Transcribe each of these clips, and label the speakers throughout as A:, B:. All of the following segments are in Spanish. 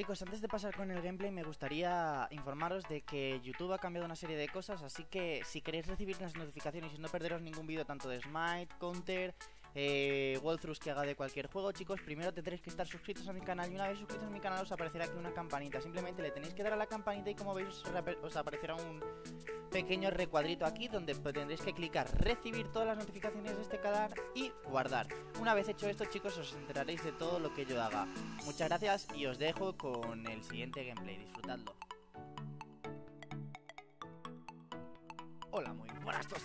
A: Chicos, antes de pasar con el gameplay me gustaría informaros de que YouTube ha cambiado una serie de cosas, así que si queréis recibir las notificaciones y no perderos ningún vídeo tanto de Smite, Counter, eh, que haga de cualquier juego, chicos, primero tendréis que estar suscritos a mi canal y una vez suscritos a mi canal os aparecerá aquí una campanita. Simplemente le tenéis que dar a la campanita y como veis os, aparecerá un pequeño recuadrito aquí donde tendréis que clicar recibir todas las notificaciones de este canal y guardar. Una vez hecho esto, chicos, os enteraréis de todo lo que yo haga. Muchas gracias y os dejo con el siguiente gameplay. Disfrutadlo.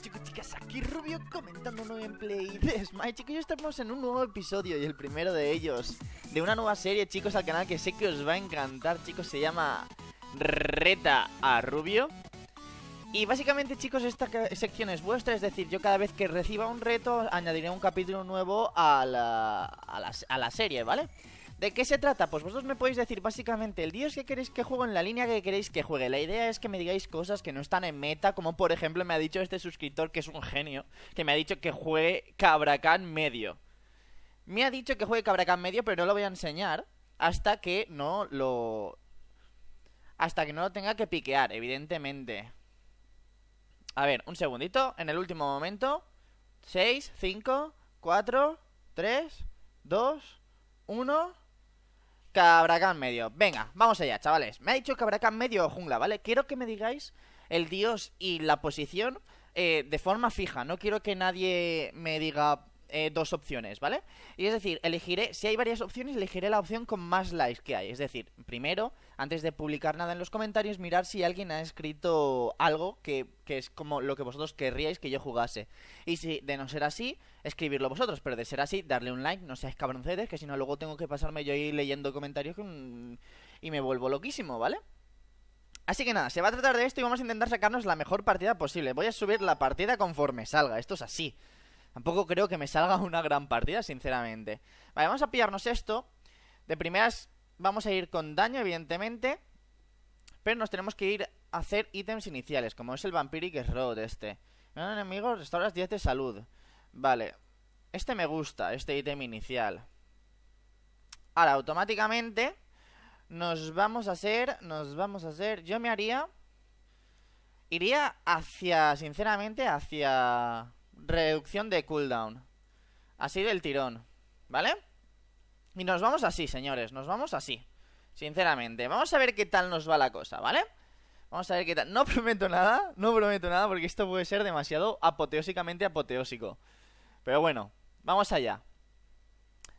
A: chicos chicas, aquí Rubio comentando en nuevo gameplay de Chicos, estamos en un nuevo episodio y el primero de ellos De una nueva serie chicos al canal que sé que os va a encantar chicos, se llama Reta a Rubio Y básicamente chicos esta sección es vuestra, es decir yo cada vez que reciba un reto añadiré un capítulo nuevo a la, a la, serie ¿vale? vale ¿De qué se trata? Pues vosotros me podéis decir básicamente el dios que queréis que juegue en la línea que queréis que juegue. La idea es que me digáis cosas que no están en meta, como por ejemplo me ha dicho este suscriptor que es un genio, que me ha dicho que juegue Cabracán medio. Me ha dicho que juegue Cabracán medio, pero no lo voy a enseñar hasta que no lo... Hasta que no lo tenga que piquear, evidentemente. A ver, un segundito, en el último momento. 6, 5, 4, 3, 2, 1... Cabracán medio. Venga, vamos allá, chavales. Me ha dicho Cabracán medio jungla, ¿vale? Quiero que me digáis el dios y la posición eh, de forma fija. No quiero que nadie me diga eh, dos opciones, ¿vale? Y es decir, elegiré, si hay varias opciones, elegiré la opción con más likes que hay. Es decir, primero, antes de publicar nada en los comentarios, mirar si alguien ha escrito algo que, que es como lo que vosotros querríais que yo jugase. Y si de no ser así, escribirlo vosotros, pero de ser así, darle un like, no seáis cabroncetes, que si no luego tengo que pasarme yo ahí leyendo comentarios y me vuelvo loquísimo, ¿vale? Así que nada, se va a tratar de esto y vamos a intentar sacarnos la mejor partida posible. Voy a subir la partida conforme salga, esto es así. Tampoco creo que me salga una gran partida, sinceramente. Vale, vamos a pillarnos esto. De primeras vamos a ir con daño, evidentemente. Pero nos tenemos que ir a hacer ítems iniciales, como es el Vampiric Road este. enemigos enemigo restauras 10 de salud. Vale. Este me gusta, este ítem inicial. Ahora, automáticamente nos vamos a hacer, nos vamos a hacer, yo me haría, iría hacia, sinceramente, hacia reducción de cooldown. Así del tirón, ¿vale? Y nos vamos así, señores, nos vamos así, sinceramente. Vamos a ver qué tal nos va la cosa, ¿vale? Vamos a ver qué tal. No prometo nada, no prometo nada porque esto puede ser demasiado apoteósicamente apoteósico. Pero bueno, vamos allá.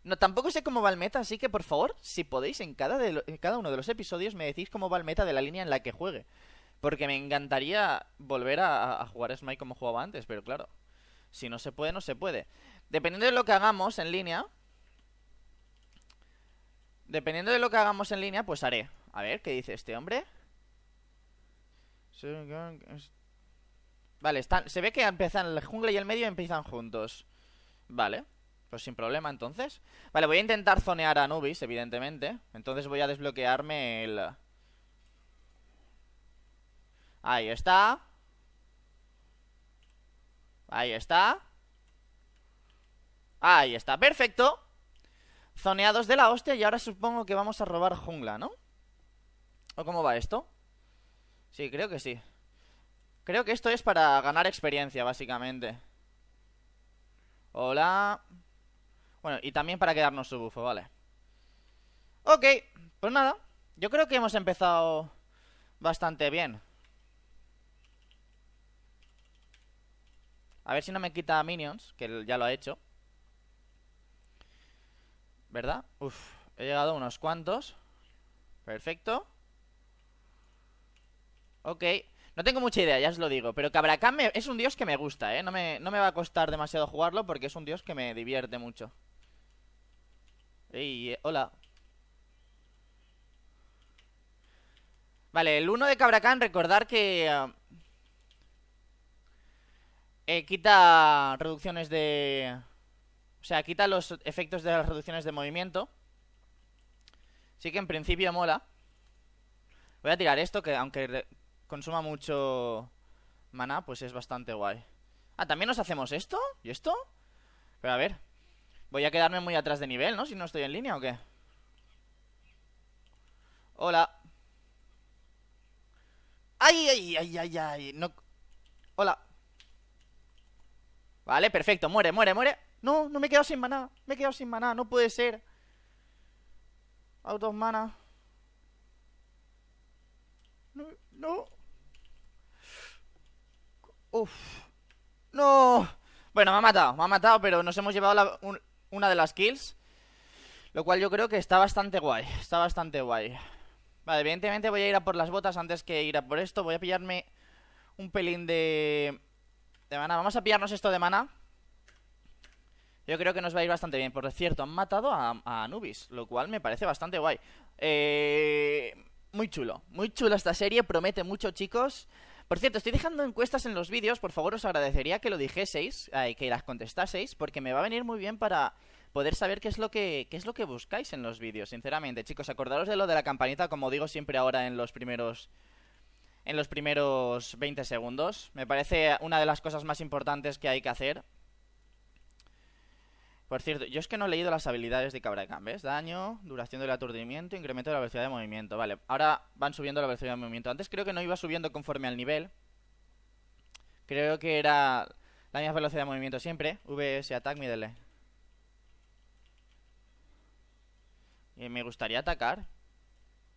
A: No, tampoco sé cómo va el meta, así que por favor, si podéis, en cada, cada uno de los episodios me decís cómo va el meta de la línea en la que juegue. Porque me encantaría volver a, a jugar Smite como jugaba antes, pero claro, si no se puede, no se puede. Dependiendo de lo que hagamos en línea, Dependiendo de lo que hagamos en línea, pues haré. A ver, ¿qué dice este hombre? Vale, se ve que empiezan el jungle y el medio empiezan juntos. Vale, pues sin problema entonces Vale, voy a intentar zonear a Nubis, evidentemente Entonces voy a desbloquearme el... Ahí está Ahí está Ahí está, perfecto Zoneados de la hostia y ahora supongo que vamos a robar jungla, ¿no? ¿O cómo va esto? Sí, creo que sí Creo que esto es para ganar experiencia, básicamente Hola. Bueno, y también para quedarnos su bufo, vale. Ok, pues nada. Yo creo que hemos empezado bastante bien. A ver si no me quita minions, que ya lo ha hecho. ¿Verdad? Uf, he llegado a unos cuantos. Perfecto. Ok. No tengo mucha idea, ya os lo digo, pero Cabracán es un dios que me gusta, ¿eh? No me, va a costar demasiado jugarlo porque es un dios que me divierte mucho. Ey, eh, hola. Vale, el 1 de Cabracán, recordar que... Eh, eh, quita reducciones de... O sea, quita los efectos de las reducciones de movimiento. Sí que en principio mola. Voy a tirar esto, que aunque consuma mucho Mana, pues es bastante guay. Ah, ¿también nos hacemos esto? ¿Y esto? Pero a ver, voy a quedarme muy atrás de nivel, ¿no? Si no estoy en línea o qué. Hola. ¡Ay, ay, ay, ay, ay! No... Hola. Vale, perfecto. Muere, muere, muere. No, no me he quedado sin maná. Me he quedado sin maná. No puede ser. Out of mana. No, no. Uf. No. Bueno, me ha matado, me ha matado, pero nos hemos llevado una de las kills. Lo cual yo creo que está bastante guay. Está bastante guay. Vale, evidentemente voy a ir a por las botas antes que ir a por esto. Voy a pillarme un pelín de... De mana. Vamos a pillarnos esto de mana. Yo creo que nos va a ir bastante bien. Por cierto, han matado a, a Anubis, lo cual me parece bastante guay. Eh, muy chulo, muy chulo esta serie, promete mucho, chicos. Por cierto, estoy dejando encuestas en los vídeos, por favor os agradecería que lo dijeseis, eh, que las contestaseis, porque me va a venir muy bien para poder saber qué es lo que qué es lo que buscáis en los vídeos, sinceramente, chicos, acordaros de lo de la campanita, como digo siempre ahora en los primeros en los primeros 20 segundos. Me parece una de las cosas más importantes que hay que hacer por cierto, yo es que no he leído las habilidades de Cabra de ¿ves? Daño, duración del aturdimiento, incremento de la velocidad de movimiento. Vale, ahora van subiendo la velocidad de movimiento. Antes creo que no iba subiendo conforme al nivel. Creo que era la misma velocidad de movimiento siempre. VS attack, mídele. Y me gustaría atacar.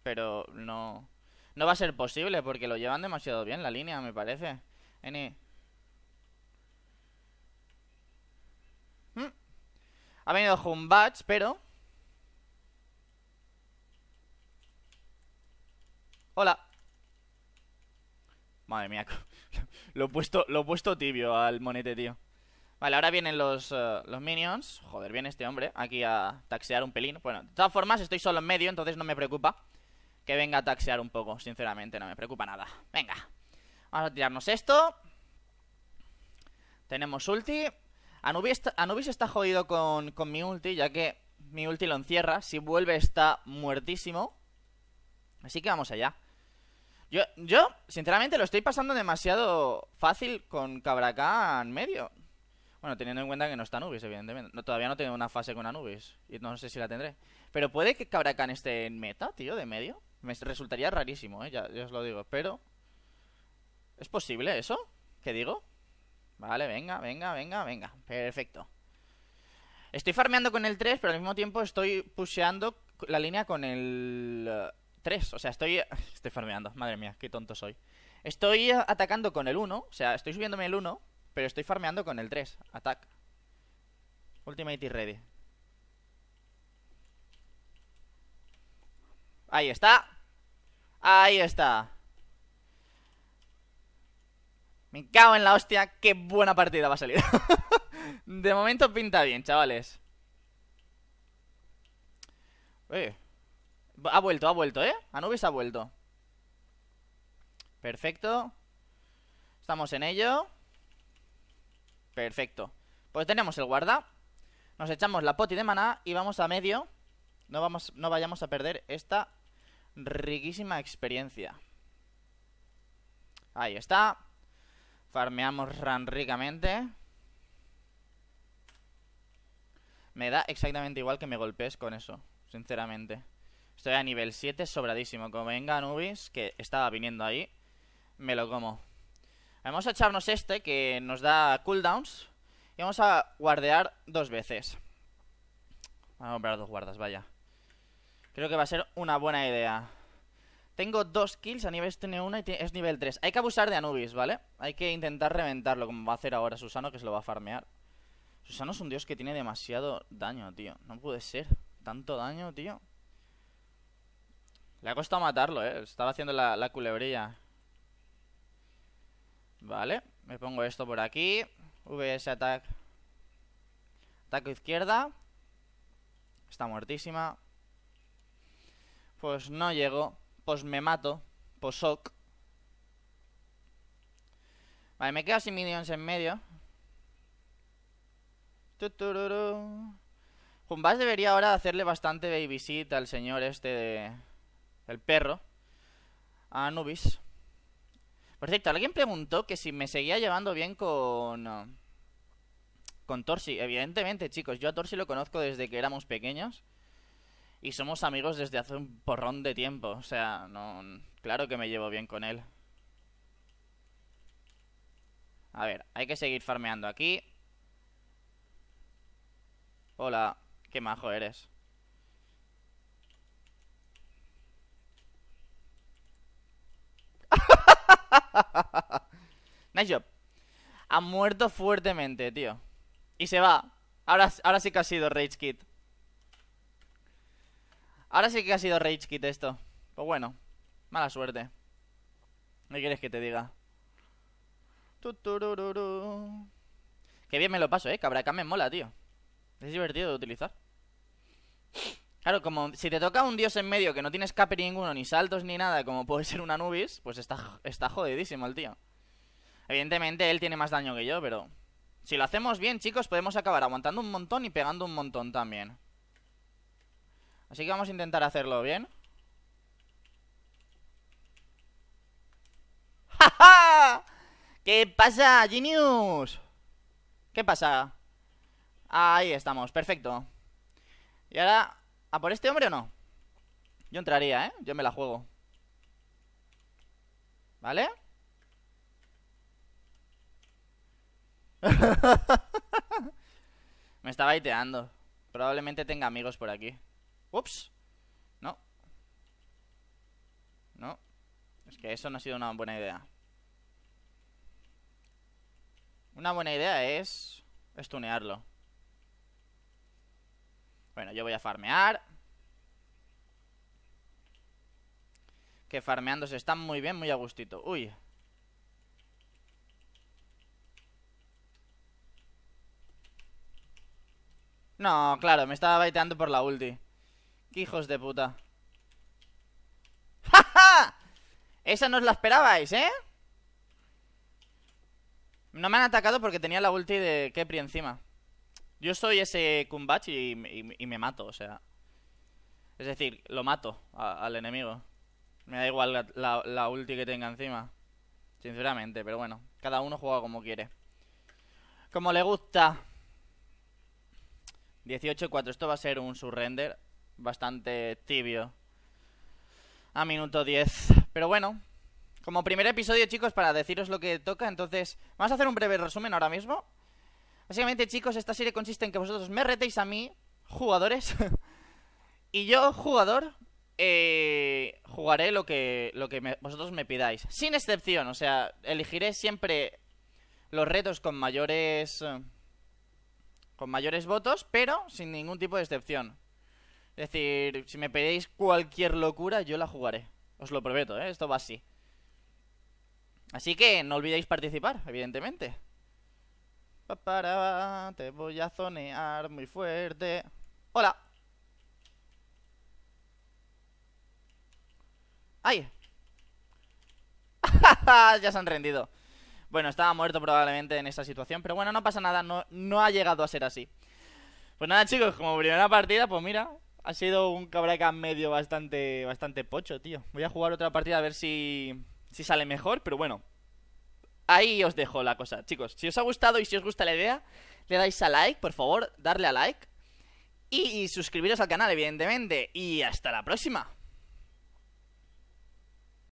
A: Pero no... No va a ser posible porque lo llevan demasiado bien la línea, me parece. N... Ha venido batch, pero... Hola. Madre mía. lo, he puesto, lo puesto tibio al monete, tío. Vale, ahora vienen los, eh, los minions. Joder, viene este hombre aquí a taxear un pelín. Bueno, de todas formas, estoy solo en medio, entonces no me preocupa que venga a taxear un poco. Sinceramente, no me preocupa nada. Venga. Vamos a tirarnos esto. Tenemos ulti. Anubis está, jodido con, mi ulti, ya que mi ulti lo encierra. Si vuelve está muertísimo. Así que vamos allá. Yo, yo sinceramente, lo estoy pasando demasiado fácil con Cabracán medio. Bueno, teniendo en cuenta que no está Anubis, evidentemente. todavía no tengo una fase con Anubis. Y no sé si la tendré. Pero puede que Cabracán esté en meta, tío, de medio. Me resultaría rarísimo, eh, ya, ya os lo digo. Pero... ¿Es posible eso? ¿Qué digo? Vale, venga, venga, venga, venga. Perfecto. Estoy farmeando con el 3, pero al mismo tiempo estoy pusheando la línea con el 3. Eh, o sea, estoy... Estoy farmeando. Madre mía, qué tonto soy. Estoy atacando con el 1. O sea, estoy subiéndome el 1, pero estoy farmeando con el 3. Attack. Ultimate ready. Ahí está. Ahí está. Me cago en la hostia, qué buena partida va a salir. de momento pinta bien, chavales. Eh, ha vuelto, ha vuelto, ¿eh? Anubis ha vuelto. Perfecto. Estamos en ello. Perfecto. Pues tenemos el guarda. Nos echamos la poti de maná y vamos a medio. No, vamos, no vayamos a perder esta riquísima experiencia. Ahí está. Farmeamos ran ricamente. Me da exactamente igual que me golpees con eso, sinceramente. Estoy a nivel 7, sobradísimo. Como venga Nubis, que estaba viniendo ahí, me lo como. Vamos a echarnos este, que nos da cooldowns. Y vamos a guardear dos veces. Vamos a comprar dos guardas, vaya. Creo que va a ser una buena idea. Tengo dos kills, a tiene una y es nivel 3. Hay que abusar de Anubis, ¿vale? Hay que intentar reventarlo, como va a hacer ahora Susano, que se lo va a farmear. Susano es un dios que tiene demasiado daño, tío. No puede ser. Tanto daño, tío. Le ha costado matarlo, ¿eh? Estaba haciendo la, culebrilla. Vale. Me pongo esto por aquí. VS attack. Ataco izquierda. Está muertísima. Pues no llego pues me mato, posoc. Pues vale, me quedo sin minions en medio. Jumbas debería ahora hacerle bastante babysit al señor este de... El perro. A Anubis. Por alguien preguntó que si me seguía llevando bien con... Ah, con Torsi. Evidentemente, chicos, yo a Torsi lo conozco desde que éramos pequeños y somos amigos desde hace un porrón de tiempo. O sea, no, claro que me llevo bien con él. A ver, hay que seguir farmeando aquí. Hola, qué majo eres. nice job. Ha muerto fuertemente, tío. Y se va. Ahora, ahora sí que ha sido Rage Kid. Ahora sí que ha sido Rage kit esto. Pues bueno, mala suerte. ¿Qué quieres que te diga? Qué bien me lo paso, eh. Cabraca me mola, tío. Es divertido de utilizar. Claro, como si te toca un dios en medio que no tiene escape ninguno, ni saltos ni nada, como puede ser una Anubis, pues está, está jodidísimo el tío. Evidentemente él tiene más daño que yo, pero... Si lo hacemos bien, chicos, podemos acabar aguantando un montón y pegando un montón también. Así que vamos a intentar hacerlo bien. ¡Ja, ja! ¿Qué pasa, Genius? ¿Qué pasa? Ahí estamos, perfecto. Y ahora, ¿a por este hombre o no? Yo entraría, ¿eh? Yo me la juego. ¿Vale? me estaba baiteando. Probablemente tenga amigos por aquí. Ups. No. No. Es que eso no ha sido una buena idea. Una buena idea es... Estunearlo. Bueno, yo voy a farmear. Que farmeando se está muy bien, muy a gustito. Uy. No, claro, me estaba baiteando por la ulti hijos de puta! ¡Ja, Esa no os la esperabais, ¿eh? No me han atacado porque tenía la ulti de Kepri encima. Yo soy ese Kumbachi y, me mato, o sea... Es decir, lo mato al enemigo. Me da igual la, la ulti que tenga encima. Sinceramente, pero bueno. Cada uno juega como quiere. Como le gusta. 18-4. Esto va a ser un surrender bastante tibio a minuto 10. Pero bueno, como primer episodio, chicos, para deciros lo que toca, entonces vamos a hacer un breve resumen ahora mismo. Básicamente, chicos, esta serie consiste en que vosotros me retéis a mí, jugadores, y yo, jugador, eh, jugaré lo que, lo que vosotros me pidáis. Sin excepción, o sea, elegiré siempre los retos con mayores... Con mayores votos, pero sin ningún tipo de excepción. Es decir, si me pedís cualquier locura, yo la jugaré. Os lo prometo, ¿eh? Esto va así. Así que no olvidéis participar, evidentemente. te voy a zonear muy fuerte. ¡Hola! ¡Ay! ya se han rendido. Bueno, estaba muerto probablemente en esta situación, pero bueno, no pasa nada, no, no ha llegado a ser así. Pues nada, chicos, como primera partida, pues mira, ha sido un Cabraca medio bastante, bastante pocho, tío. Voy a jugar otra partida a ver si, si sale mejor, pero bueno. Ahí os dejo la cosa, chicos. Si os ha gustado y si os gusta la idea, le dais a like, por favor, darle a like. Y suscribiros al canal, evidentemente. Y hasta la próxima.